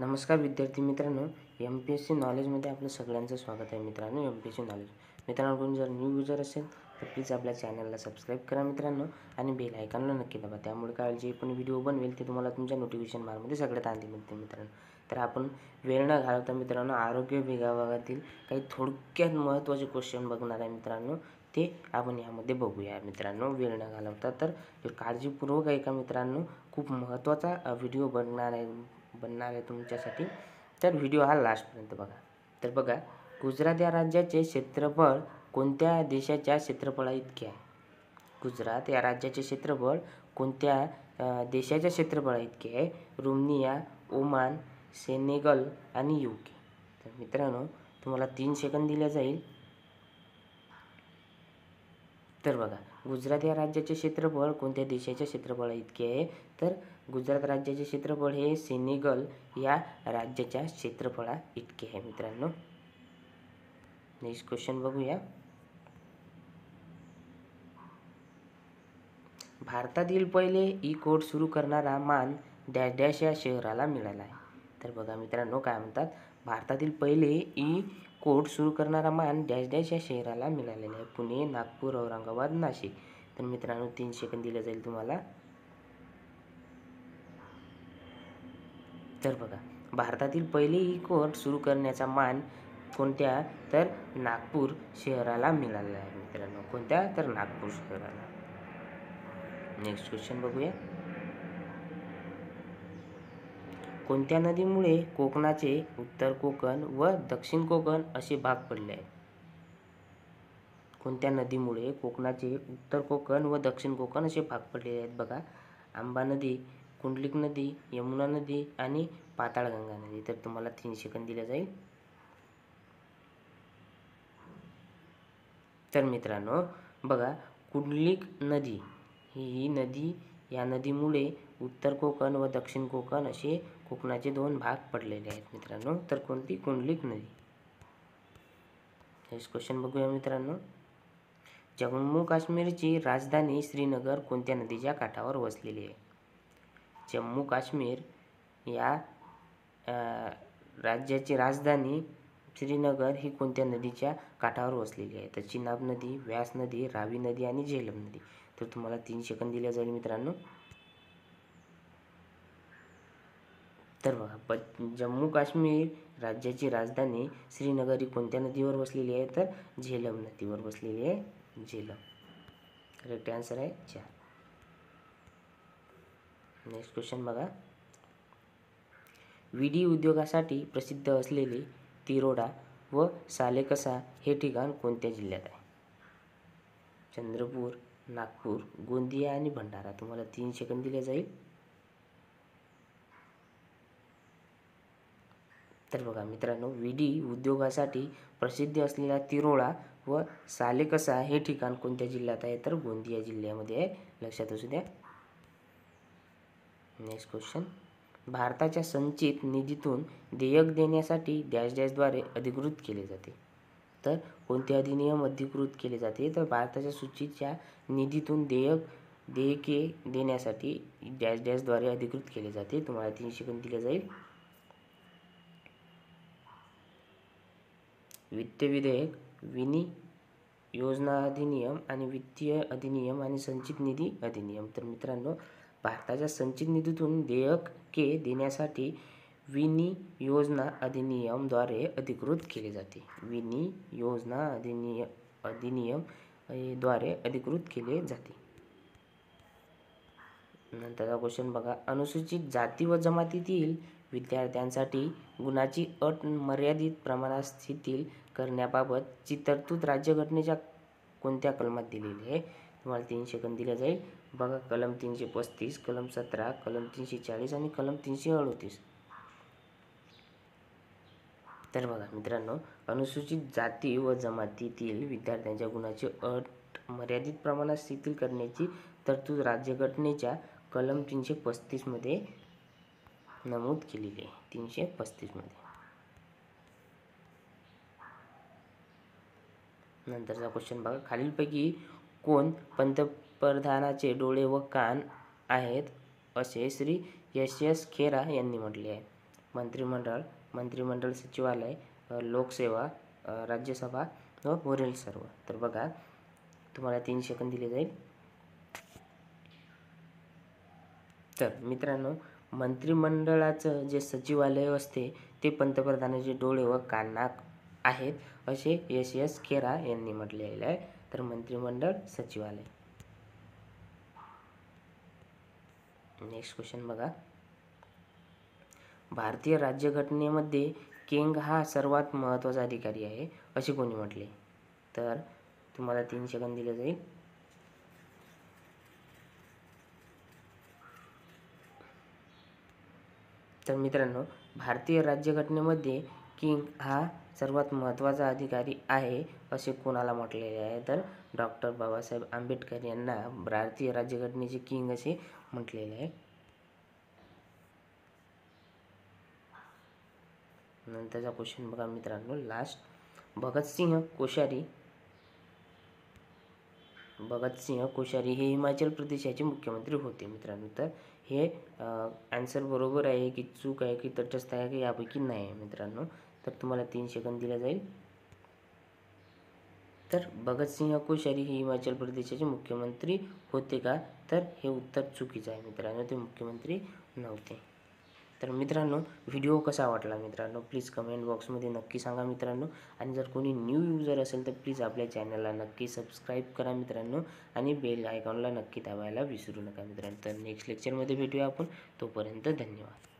नमस्कार विद्यार्थी मित्रांनो एम पी एस सी नॉलेजमध्ये आपलं सगळ्यांचं स्वागत आहे मित्रांनो M P S C knowledge मित्रांनो कोणी जर न्यू युजर असेल तर प्लीज आपल्या चॅनलला सबस्क्राईब करा मित्रांनो आणि बेल आयकॉनला नक्की दाबा त्यामुळे काय जे पण व्हिडिओ बनवेल ते तुम्हाला तुमच्या नोटिफिकेशन मार्गमध्ये सगळ्यात आधी मिळते मित्रांनो तर आपण वेळ न घालवता मित्रांनो आरोग्य विभागातील काही थोडक्यात महत्त्वाचे क्वेश्चन बघणार आहे मित्रांनो ते आपण यामध्ये बघूया मित्रांनो वेळ न घालवता तर काळजीपूर्वक आहे का मित्रांनो खूप महत्त्वाचा व्हिडिओ बनणार आहे बनणार आहे तुमच्यासाठी तर व्हिडिओ हा लास्टपर्यंत बघा तर बघा गुजरात या राज्याचे क्षेत्रफळ कोणत्या देशाच्या क्षेत्रफळा इतके आहे गुजरात या राज्याचे क्षेत्रफळ कोणत्या देशाच्या क्षेत्रफळा इतके आहे रुमनिया ओमान सेनेगल आणि युके तर मित्रांनो तुम्हाला तीन सेकंद दिल्या जाईल तर बघा गुजरात या राज्याचे क्षेत्रफळ कोणत्या देशाच्या क्षेत्रफळा इतके आहे तर गुजरात राज्याचे क्षेत्रफळ हे सेनेगल या राज्याच्या क्षेत्रफळा इतके आहे मित्रांनो नेक्स्ट क्वेश्चन बघूया भारतातील पहिले ई कोर्ट सुरू करणारा मान डॅश डॅश या शहराला मिळाला आहे तर बघा मित्रांनो काय म्हणतात भारतातील पहिले ई कोर्ट सुरू करणारा मान डॅश डॅश या शहराला मिळालेला आहे पुणे नागपूर औरंगाबाद नाशिक तर मित्रांनो तीन सेकंद दिलं जाईल तुम्हाला तर बघा भारतातील पहिले ई कोर्ट सुरू करण्याचा मान कोणत्या तर नागपूर शहराला मिळालेला आहे मित्रांनो कोणत्या तर नागपूर शहराला नेक्स्ट क्वेश्चन बघूया कोणत्या नदीमुळे कोकणाचे उत्तर कोकण व दक्षिण कोकण असे भाग पडले आहेत कोणत्या नदीमुळे कोकणाचे उत्तर कोकण व दक्षिण कोकण असे भाग पडलेले आहेत बघा आंबा नदी कुंडलिक नदी यमुना नदी आणि पाताळगंगा नदी तर तुम्हाला तीन सेकंद दिलं जाईल तर मित्रांनो बघा कुंडलिक नदी ही नदी या नदीमुळे उत्तर कोकण व दक्षिण कोकण असे कोकणाचे दोन भाग पडलेले आहेत मित्रांनो तर कोणती कुंडलिक नदी नेक्स्ट क्वेश्चन बघूया मित्रांनो जम्मू काश्मीरची राजधानी श्रीनगर कोणत्या नदीच्या काठावर वसलेली आहे जम्मू काश्मीर या राज्याची राजधानी श्रीनगर ही कोणत्या नदीच्या काठावर वसलेली आहे तर चिनाब नदी व्यास नदी रावी नदी आणि झेलम नदी तर तुम्हाला तीन सेकंद दिल्या जाईल मित्रांनो तर बघा प जम्मू काश्मीर राज्याची राजधानी श्रीनगर ही कोणत्या नदीवर वसलेली आहे तर झेलम नदीवर वसलेली आहे झेलम करेक्ट आन्सर आहे चार नेक्स्ट क्वेश्चन बघा विडी उद्योगासाठी प्रसिद्ध असलेले तिरोडा व सालेकसा हे ठिकाण कोणत्या जिल्ह्यात आहे चंद्रपूर नागपूर गोंदिया आणि भंडारा तुम्हाला तीन सेकंद दिले जाईल तर बघा मित्रांनो विडी उद्योगासाठी प्रसिद्ध असलेला तिरोळा व सालेकसा हे ठिकाण कोणत्या जिल्ह्यात आहे तर गोंदिया जिल्ह्यामध्ये आहे लक्षात असू द्या नेक्स्ट क्वेश्चन भारताच्या संचित निधीतून देयक देण्यासाठी डॅश डॅशद्वारे अधिकृत केले जाते तर कोणते अधिनियम अधिकृत केले जाते तर भारताच्या सूचीच्या निधीतून देयक देयके देण्यासाठी डॅश डॅशद्वारे अधिकृत केले जाते तुम्हाला तीन शिकून दिले जाईल वित्त विधेयक विनी योजना अधिनियम आणि वित्तीय अधिनियम आणि संचित निधी अधिनियम तर मित्रांनो भारताच्या संचित निधीतून देयक के देण्यासाठी विनी योजना अधिनियमद्वारे अधिकृत केले जाते योजना अधिनिय अधिनियम द्वारे अधिकृत केले जाते नंतरचा क्वेश्चन बघा अनुसूचित जाती व जमातीतील विद्यार्थ्यांसाठी गुणाची अट मर्यादित प्रमाणात शिथिल करण्याबाबत तरतूद राज्यघटनेच्या कोणत्या कलमात दिलेली आहे तुम्हाला तीन सेकंद दिल्या जाईल बघा कलम तीनशे पस्तीस कलम सतरा कलम तीनशे चाळीस आणि कलम तीनशे अडतीस तर बघा मित्रांनो अनुसूचित जाती व जमातीतील विद्यार्थ्यांच्या गुणाची अट मर्यादित प्रमाणात शिथिल करण्याची तरतूद राज्यघटनेच्या कलम तीनशे पस्तीसमध्ये नमूद केलेली आहे तीनशे पस्तीसमध्ये नंतरचा क्वेश्चन बघा खालीलपैकी कोण पंतप्रधानाचे डोळे व कान आहेत असे श्री यश यस खेरा यांनी म्हटले आहे मंत्रिमंडळ मंत्रिमंडळ सचिवालय लोकसेवा राज्यसभा व वरील सर्व तर बघा तुम्हाला तीन सेकंद दिले जाईल तर मित्रांनो मंत्रिमंडळाचं जे सचिवालय असते ते पंतप्रधानाचे डोळे व नाक आहेत असे एस एस खेरा यांनी म्हटलेले आहे तर मंत्रिमंडळ सचिवालय नेक्स्ट क्वेश्चन बघा भारतीय राज्यघटनेमध्ये किंग हा सर्वात महत्त्वाचा अधिकारी आहे असे कोणी म्हटले तर तुम्हाला तीन सेकंद दिले जाईल तर मित्रांनो भारतीय राज्यघटनेमध्ये किंग हा सर्वात महत्त्वाचा अधिकारी आहे असे कोणाला म्हटलेले आहे तर डॉक्टर बाबासाहेब आंबेडकर यांना भारतीय राज्यघटनेचे किंग असे म्हटलेले आहे नंतरचा क्वेश्चन बघा मित्रांनो लास्ट भगतसिंह कोश्यारी भगतसिंह कोश्यारी हे हिमाचल प्रदेशाचे मुख्यमंत्री होते मित्रांनो तर हे आन्सर बरोबर आहे की चूक आहे की तटस्थ आहे की यापैकी नाही आहे मित्रांनो तर तुम्हाला तीन सेकंद दिला जाईल तर भगतसिंह कोश्यारी हे हिमाचल प्रदेशाचे मुख्यमंत्री होते का तर हे उत्तर चुकीचं आहे मित्रांनो ते मुख्यमंत्री नव्हते तर मित्रांनो व्हिडिओ कसा वाटला मित्रांनो प्लीज कमेंट बॉक्समध्ये नक्की सांगा मित्रांनो आणि जर कोणी न्यू यूजर असेल तर प्लीज आपल्या चॅनलला नक्की सबस्क्राईब करा मित्रांनो आणि बेल आयकॉनला नक्की दाबायला विसरू नका मित्रांनो तर नेक्स्ट लेक्चरमध्ये भेटूया आपण तोपर्यंत धन्यवाद